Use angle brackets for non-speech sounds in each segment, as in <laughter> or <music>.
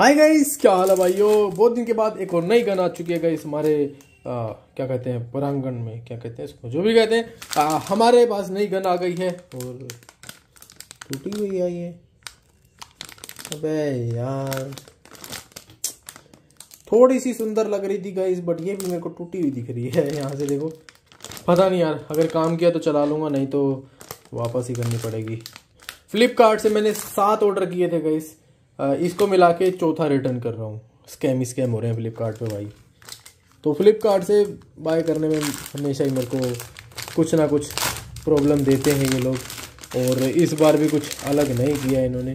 hi guys क्या हाल है भाइयों बहुत दिन के बाद एक और नई गन आ चुकी है गाइस हमारे क्या कहते हैं परांगण में क्या कहते हैं इसको जो भी कहते हैं आ, हमारे पास नई गन आ गई है और टूटी हुई है अबे यार थोड़ी सी सुंदर लग रही थी गाइस बट ये भी मेरे को टूटी हुई दिख रही है यहाँ से देखो पता नहीं यार अगर काम किया तो चला लूँगा नहीं तो वापस ही करनी पड़ेगी फ्लिपकार्ट से मैंने सात ऑर्डर किए थे गाइस इसको मिला के चौथा रिटर्न कर रहा हूँ स्कैम ही स्कैम हो रहे हैं फ्लिपकार्ट पे भाई तो फ्लिपकार्ट से बाय करने में हमेशा ही मेरे को कुछ ना कुछ प्रॉब्लम देते हैं ये लोग और इस बार भी कुछ अलग नहीं किया इन्होंने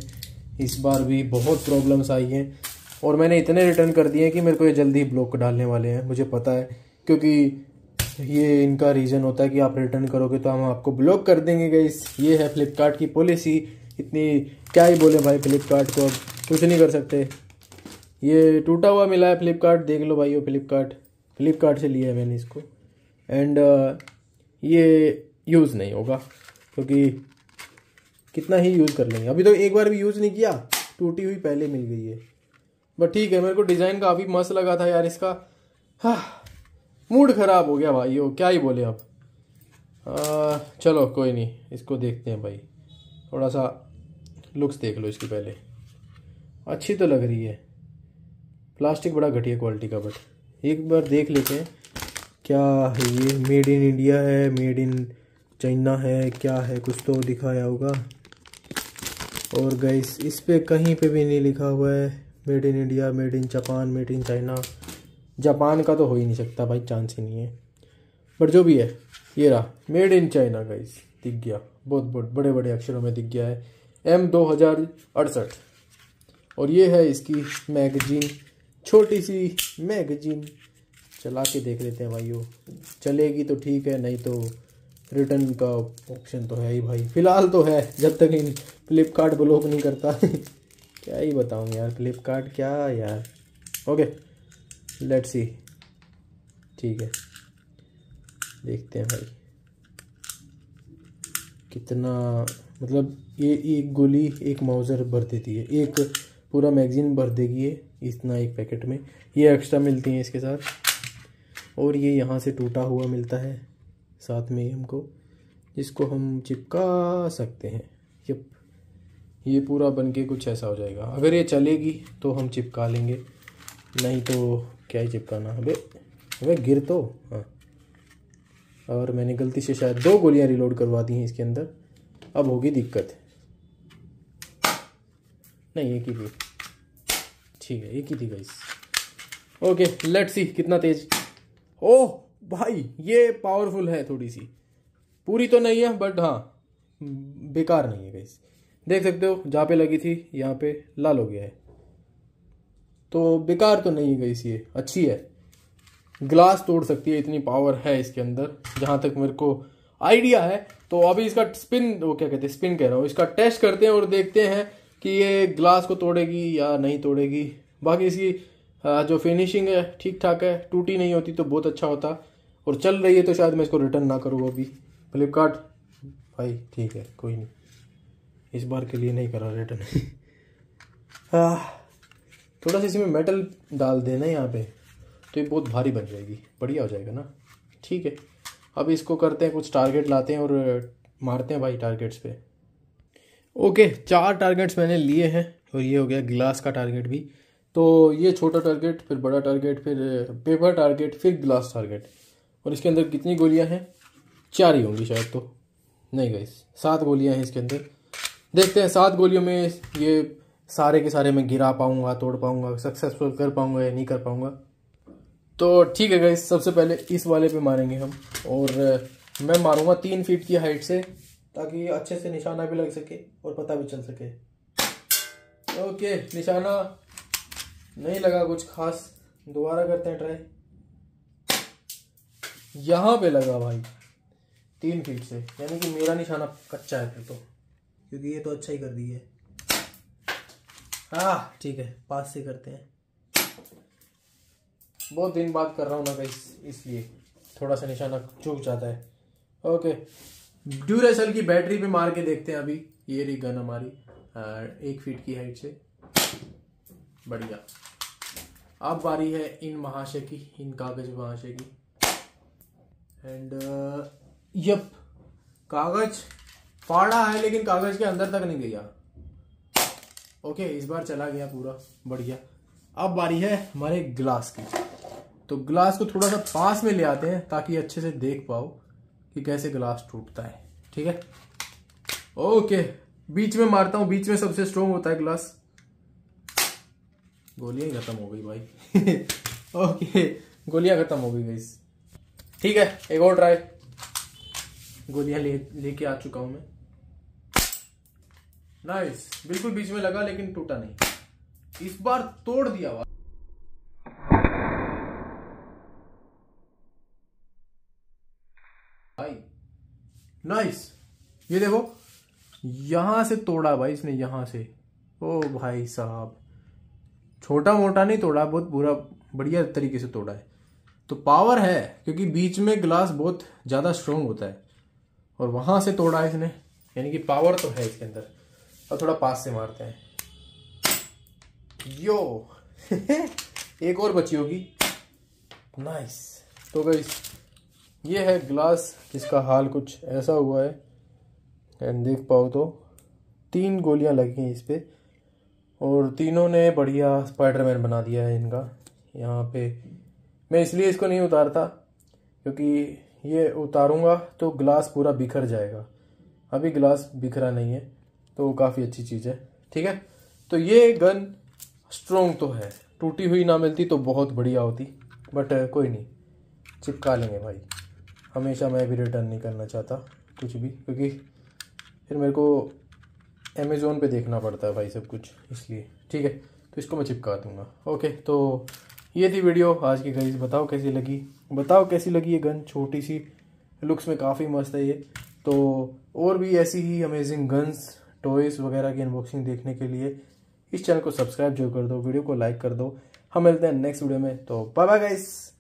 इस बार भी बहुत प्रॉब्लम्स आई हैं और मैंने इतने रिटर्न कर दिए कि मेरे को ये जल्दी ब्लॉक डालने वाले हैं मुझे पता है क्योंकि ये इनका रीज़न होता है कि आप रिटर्न करोगे तो हम आपको ब्लॉक कर देंगे गई ये है फ्लिपकार्ट की पॉलिसी इतनी क्या ही बोले भाई फ्लिपकार्ट को अब कुछ नहीं कर सकते ये टूटा हुआ मिला है फ्लिपकार्ट देख लो भाई वो फ्लिपकार्ट फ्लिपकार्ट से लिया है मैंने इसको एंड uh, ये यूज़ नहीं होगा क्योंकि कितना ही यूज़ कर लेंगे अभी तो एक बार भी यूज़ नहीं किया टूटी हुई पहले मिल गई है बट ठीक है मेरे को डिज़ाइन काफ़ी मस्त लगा था यार इसका हाँ मूड ख़राब हो गया भाई यो क्या ही बोले आप आ, uh, चलो कोई नहीं इसको देखते हैं भाई थोड़ा सा लुक्स देख लो इसके पहले अच्छी तो लग रही है प्लास्टिक बड़ा घटिया क्वालिटी का बट एक बार देख लेते हैं क्या है ये मेड इन इंडिया है मेड इन चाइना है क्या है कुछ तो दिखाया होगा और गैस इस पर कहीं पे भी नहीं लिखा हुआ है made in India made in Japan made in China Japan का तो हो ही नहीं सकता भाई चांस ही नहीं है बट जो भी है ये रहा मेड इन चाइना गैस दिख गया बहुत बहुत बड़े बड़े अक्षरों में दिख गया है एम दो हज़ार अड़सठ और ये है इसकी मैगजीन छोटी सी मैगजीन चला के देख लेते हैं भाइयों चलेगी तो ठीक है नहीं तो रिटर्न का ऑप्शन तो है ही भाई फ़िलहाल तो है जब तक इन फ्लिपकार्ट ब्लॉक नहीं करता <laughs> क्या ही बताऊँ यार फ्लिपकार्ट क्या यार ओके लेट्स सी ठीक है देखते हैं भाई कितना मतलब ये एक गोली एक माउज़र भर देती है एक पूरा मैगजीन भर देगी ये इतना एक पैकेट में ये एक्स्ट्रा मिलती हैं इसके साथ और ये यहाँ से टूटा हुआ मिलता है साथ में हमको जिसको हम चिपका सकते हैं यप ये पूरा बन के कुछ ऐसा हो जाएगा अगर ये चलेगी तो हम चिपका लेंगे नहीं तो क्या ही चिपकाना अबे अबे गिर तो हाँ और मैंने गलती से शायद दो गोलियां रिलोड करवा दी हैं इसके अंदर अब होगी दिक्कत नहीं एक ही थी ठीक है एक ही थी गाइस ओके लेट सी कितना तेज ओह oh, भाई ये पावरफुल है थोड़ी सी पूरी तो नहीं है बट हाँ बेकार नहीं है गाइस देख सकते हो जहाँ पे लगी थी यहाँ पे लाल हो गया है तो बेकार तो नहीं है गाइस ये अच्छी है ग्लास तोड़ सकती है इतनी पावर है इसके अंदर जहाँ तक मेरे को आइडिया है तो अभी इसका स्पिन वो क्या कहते हैं स्पिन कह रहा हूँ इसका टेस्ट करते हैं और देखते हैं कि ये ग्लास को तोड़ेगी या नहीं तोड़ेगी बाकी इसकी जो फिनिशिंग है ठीक ठाक है टूटी नहीं होती तो बहुत अच्छा होता और चल रही है तो शायद मैं इसको रिटर्न ना करूँ अभी फ्लिपकार्ट भाई ठीक है कोई नहीं इस बार के लिए नहीं करा रिटर्न <laughs> थोड़ा सा इसमें मेटल डाल देना यहाँ पे तो ये बहुत भारी बन जाएगी बढ़िया हो जाएगा ना ठीक है अब इसको करते हैं कुछ टारगेट लाते हैं और मारते हैं भाई टारगेट्स पे ओके चार टारगेट्स मैंने लिए हैं और ये हो गया ग्लास का टारगेट भी तो ये छोटा टारगेट फिर बड़ा टारगेट फिर पेपर टारगेट फिर ग्लास टारगेट और इसके अंदर कितनी गोलियां हैं चार ही होंगी शायद तो नहीं गई सात गोलियां हैं इसके अंदर देखते हैं सात गोलियों में ये सारे के सारे मैं गिरा पाऊँगा तोड़ पाऊँगा सक्सेसफुल कर पाऊँगा या नहीं कर पाऊँगा तो ठीक है गई सबसे पहले इस वाले पे मारेंगे हम और मैं मारूंगा तीन फीट की हाइट से ताकि अच्छे से निशाना भी लग सके और पता भी चल सके ओके निशाना नहीं लगा कुछ खास दोबारा करते हैं ट्राई यहाँ पे लगा भाई तीन फीट से यानी कि मेरा निशाना कच्चा है फिर तो क्योंकि ये तो अच्छा ही कर दी है हाँ ठीक है पास से करते हैं बहुत दिन बाद कर रहा हूँ ना कहीं इसलिए थोड़ा सा निशाना चूक जाता है ओके ड्यूरेसल की बैटरी पे मार के देखते हैं अभी ये रही गन हमारी एक फीट की हाइट से बढ़िया अब बारी है इन महाशय की इन कागज महाशय की एंड यप कागज फाड़ा है लेकिन कागज के अंदर तक नहीं गया ओके इस बार चला गया पूरा बढ़िया अब बारी है हमारे ग्लास की तो ग्लास को थोड़ा सा पास में ले आते हैं ताकि अच्छे से देख पाओ कि कैसे ग्लास टूटता है ठीक है ओके बीच में मारता हूँ बीच में सबसे स्ट्रोंग होता है ग्लास <laughs> गोलियां खत्म हो गई भाई ओके गोलियां खत्म हो गई गई ठीक है एक और ट्राई लेके ले लेके आ चुका हूं मैं नाइस बिल्कुल बीच में लगा लेकिन टूटा नहीं इस बार तोड़ दिया नाइस ये देखो यहां से तोड़ा भाई इसने यहां से ओ भाई साहब छोटा मोटा नहीं तोड़ा बहुत बुरा बढ़िया तरीके से तोड़ा है तो पावर है क्योंकि बीच में ग्लास बहुत ज़्यादा स्ट्रोंग होता है और वहां से तोड़ा है इसने यानी कि पावर तो है इसके अंदर और थोड़ा पास से मारते हैं यो <laughs> एक और बची होगी नाइस तो गई ये है ग्लास जिसका हाल कुछ ऐसा हुआ है एंड देख पाओ तो तीन गोलियां लगी इस पर और तीनों ने बढ़िया स्पाइडरमैन बना दिया है इनका यहाँ पे मैं इसलिए इसको नहीं उतारता क्योंकि ये उतारूँगा तो ग्लास पूरा बिखर जाएगा अभी ग्लास बिखरा नहीं है तो काफ़ी अच्छी चीज़ है ठीक है तो ये गन स्ट्रोंग तो है टूटी हुई ना मिलती तो बहुत बढ़िया होती बट कोई नहीं चिपका लेंगे भाई हमेशा मैं भी रिटर्न नहीं करना चाहता कुछ भी क्योंकि फिर मेरे को अमेज़ोन पे देखना पड़ता है भाई सब कुछ इसलिए ठीक है तो इसको मैं चिपका दूंगा ओके तो ये थी वीडियो आज की गई बताओ कैसी लगी बताओ कैसी लगी ये गन छोटी सी लुक्स में काफ़ी मस्त है ये तो और भी ऐसी ही अमेजिंग गन्स टॉयज़ वगैरह की अनबॉक्सिंग देखने के लिए इस चैनल को सब्सक्राइब जरूर कर दो वीडियो को लाइक कर दो हम मिलते हैं नेक्स्ट वीडियो में तो बाय बाय गाइस